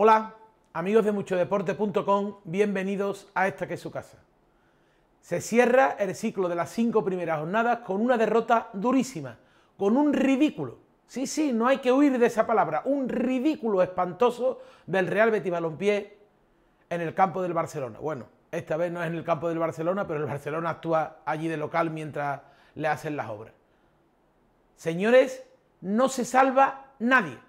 Hola, amigos de muchodeporte.com, bienvenidos a esta que es su casa. Se cierra el ciclo de las cinco primeras jornadas con una derrota durísima, con un ridículo. Sí, sí, no hay que huir de esa palabra, un ridículo espantoso del Real Betis Balompié en el campo del Barcelona. Bueno, esta vez no es en el campo del Barcelona, pero el Barcelona actúa allí de local mientras le hacen las obras. Señores, no se salva nadie,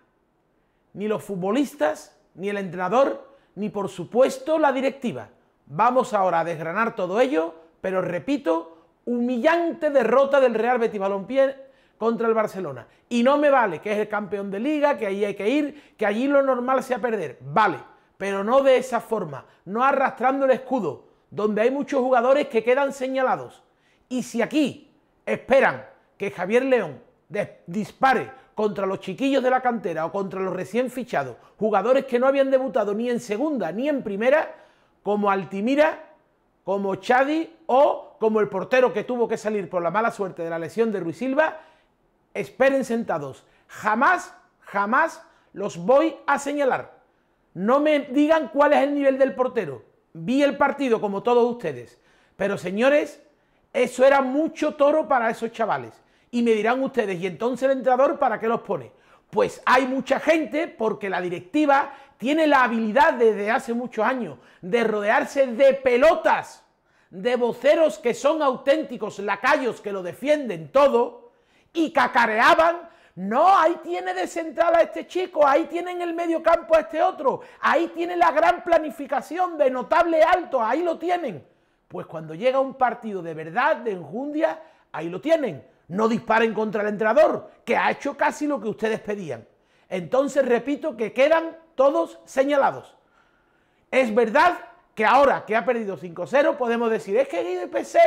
ni los futbolistas ni el entrenador, ni por supuesto la directiva. Vamos ahora a desgranar todo ello, pero repito, humillante derrota del Real Betis Balompié contra el Barcelona. Y no me vale que es el campeón de liga, que ahí hay que ir, que allí lo normal sea perder. Vale, pero no de esa forma, no arrastrando el escudo, donde hay muchos jugadores que quedan señalados. Y si aquí esperan que Javier León dispare contra los chiquillos de la cantera o contra los recién fichados, jugadores que no habían debutado ni en segunda ni en primera, como Altimira, como Chadi o como el portero que tuvo que salir por la mala suerte de la lesión de Ruiz Silva, esperen sentados. Jamás, jamás los voy a señalar. No me digan cuál es el nivel del portero. Vi el partido como todos ustedes. Pero señores, eso era mucho toro para esos chavales. Y me dirán ustedes, ¿y entonces el entrador para qué los pone? Pues hay mucha gente porque la directiva tiene la habilidad desde hace muchos años de rodearse de pelotas, de voceros que son auténticos lacayos que lo defienden todo y cacareaban. No, ahí tiene de central a este chico, ahí tiene en el medio campo a este otro, ahí tiene la gran planificación de notable alto, ahí lo tienen. Pues cuando llega un partido de verdad, de enjundia, ahí lo tienen no disparen contra el entrenador, que ha hecho casi lo que ustedes pedían. Entonces, repito que quedan todos señalados. Es verdad que ahora que ha perdido 5-0 podemos decir, es que Guido y PC.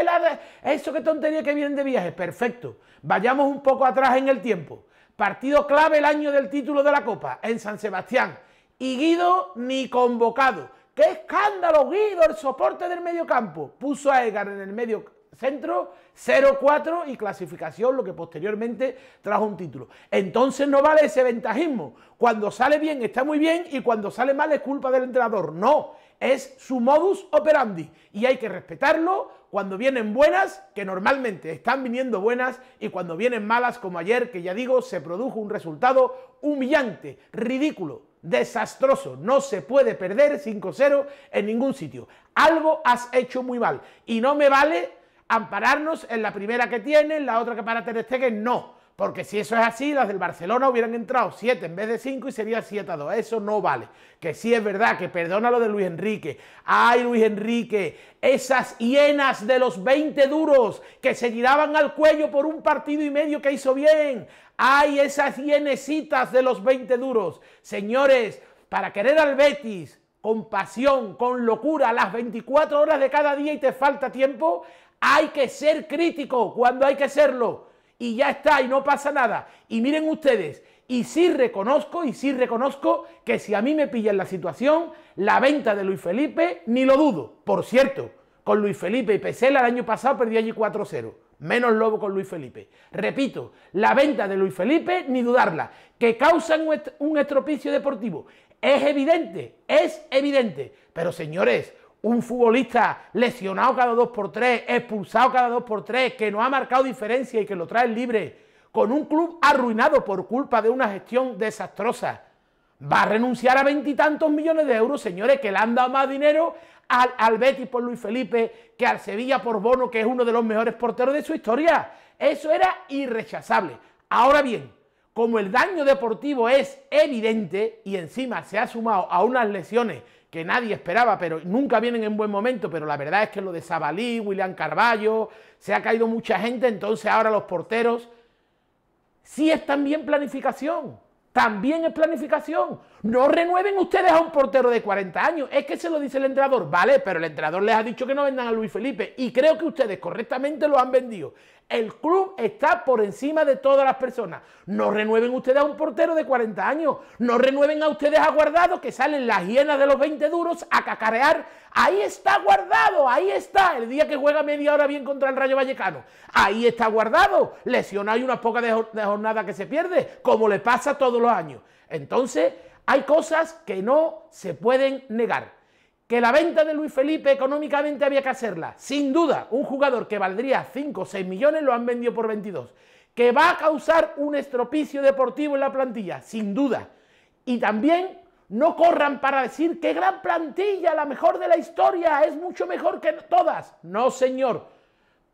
eso qué tontería que vienen de viaje. Perfecto, vayamos un poco atrás en el tiempo. Partido clave el año del título de la Copa en San Sebastián. Y Guido ni convocado. ¡Qué escándalo, Guido! El soporte del mediocampo. Puso a Edgar en el medio centro, 0-4 y clasificación, lo que posteriormente trajo un título. Entonces no vale ese ventajismo. Cuando sale bien está muy bien y cuando sale mal es culpa del entrenador. No, es su modus operandi y hay que respetarlo cuando vienen buenas, que normalmente están viniendo buenas, y cuando vienen malas, como ayer, que ya digo, se produjo un resultado humillante, ridículo, desastroso. No se puede perder 5-0 en ningún sitio. Algo has hecho muy mal y no me vale ampararnos en la primera que tiene, la otra que para Ter Stegen no. Porque si eso es así, las del Barcelona hubieran entrado 7 en vez de 5 y sería 7 a 2. Eso no vale. Que sí es verdad, que perdona lo de Luis Enrique. Ay, Luis Enrique, esas hienas de los 20 duros que se tiraban al cuello por un partido y medio que hizo bien. Ay, esas hienecitas de los 20 duros. Señores, para querer al Betis, con pasión, con locura, las 24 horas de cada día y te falta tiempo, hay que ser crítico cuando hay que serlo. Y ya está, y no pasa nada. Y miren ustedes, y sí reconozco, y sí reconozco que si a mí me pillan la situación, la venta de Luis Felipe, ni lo dudo. Por cierto, con Luis Felipe y Pesela el año pasado perdí allí 4-0. Menos lobo con Luis Felipe. Repito, la venta de Luis Felipe, ni dudarla, que causan un estropicio deportivo es evidente, es evidente. Pero señores, un futbolista lesionado cada dos por tres, expulsado cada dos por tres, que no ha marcado diferencia y que lo trae libre, con un club arruinado por culpa de una gestión desastrosa, va a renunciar a veintitantos millones de euros, señores, que le han dado más dinero al, al Betis por Luis Felipe que al Sevilla por Bono, que es uno de los mejores porteros de su historia. Eso era irrechazable. Ahora bien, como el daño deportivo es evidente y encima se ha sumado a unas lesiones que nadie esperaba, pero nunca vienen en buen momento, pero la verdad es que lo de Sabalí, William Carballo, se ha caído mucha gente, entonces ahora los porteros, sí es también planificación, también es planificación. No renueven ustedes a un portero de 40 años, es que se lo dice el entrenador, vale, pero el entrenador les ha dicho que no vendan a Luis Felipe y creo que ustedes correctamente lo han vendido. El club está por encima de todas las personas. No renueven ustedes a un portero de 40 años. No renueven a ustedes a Guardado, que salen las hienas de los 20 duros a cacarear. Ahí está Guardado, ahí está. El día que juega media hora bien contra el Rayo Vallecano. Ahí está Guardado. Lesionado y unas pocas de, de jornada que se pierde, como le pasa todos los años. Entonces, hay cosas que no se pueden negar que la venta de Luis Felipe económicamente había que hacerla. Sin duda, un jugador que valdría 5 o 6 millones lo han vendido por 22. Que va a causar un estropicio deportivo en la plantilla, sin duda. Y también no corran para decir que gran plantilla, la mejor de la historia, es mucho mejor que todas. No, señor.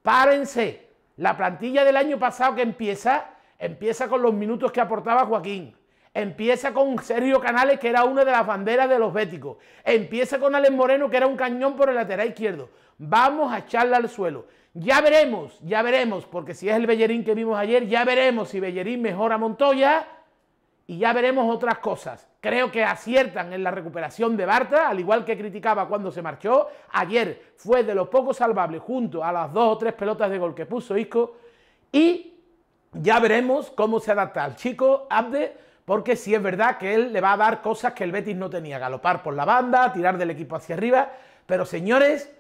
Párense. La plantilla del año pasado que empieza, empieza con los minutos que aportaba Joaquín. Empieza con Sergio Canales, que era una de las banderas de los béticos. Empieza con Alex Moreno, que era un cañón por el lateral izquierdo. Vamos a echarla al suelo. Ya veremos, ya veremos, porque si es el Bellerín que vimos ayer, ya veremos si Bellerín mejora Montoya y ya veremos otras cosas. Creo que aciertan en la recuperación de Barta, al igual que criticaba cuando se marchó. Ayer fue de los pocos salvables junto a las dos o tres pelotas de gol que puso Isco. Y ya veremos cómo se adapta al chico Abde porque sí es verdad que él le va a dar cosas que el Betis no tenía, galopar por la banda, tirar del equipo hacia arriba, pero señores,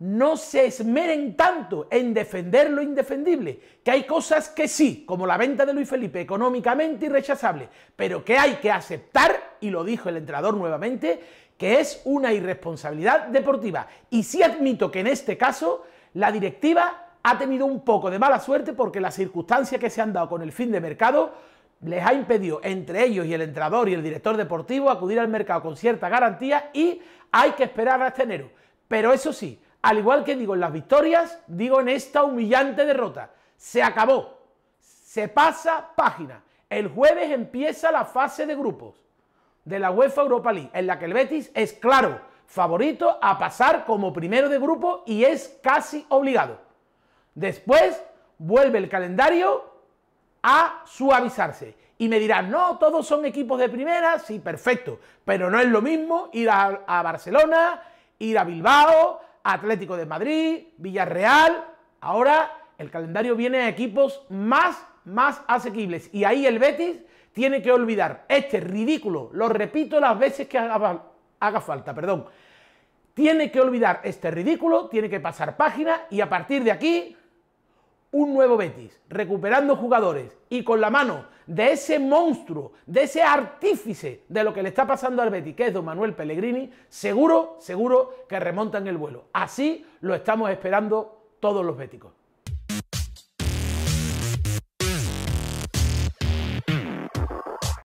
no se esmeren tanto en defender lo indefendible, que hay cosas que sí, como la venta de Luis Felipe, económicamente irrechazable, pero que hay que aceptar, y lo dijo el entrenador nuevamente, que es una irresponsabilidad deportiva. Y sí admito que en este caso la directiva ha tenido un poco de mala suerte porque las circunstancias que se han dado con el fin de mercado les ha impedido, entre ellos y el entrenador y el director deportivo, acudir al mercado con cierta garantía y hay que esperar hasta este enero. Pero eso sí, al igual que digo en las victorias, digo en esta humillante derrota. Se acabó, se pasa página. El jueves empieza la fase de grupos de la UEFA Europa League, en la que el Betis es claro favorito a pasar como primero de grupo y es casi obligado. Después vuelve el calendario a suavizarse. Y me dirán, no, todos son equipos de primera, sí, perfecto, pero no es lo mismo ir a, Barcelona, ir a Bilbao, Atlético de Madrid, Villarreal. Ahora el calendario viene a equipos más, más asequibles. Y ahí el Betis tiene que olvidar este ridículo, lo repito las veces que haga, haga falta, perdón. Tiene que olvidar este ridículo, tiene que pasar página y a partir de aquí un nuevo Betis, recuperando jugadores y con la mano de ese monstruo, de ese artífice de lo que le está pasando al Betis, que es don Manuel Pellegrini, seguro, seguro que remontan el vuelo. Así lo estamos esperando todos los béticos.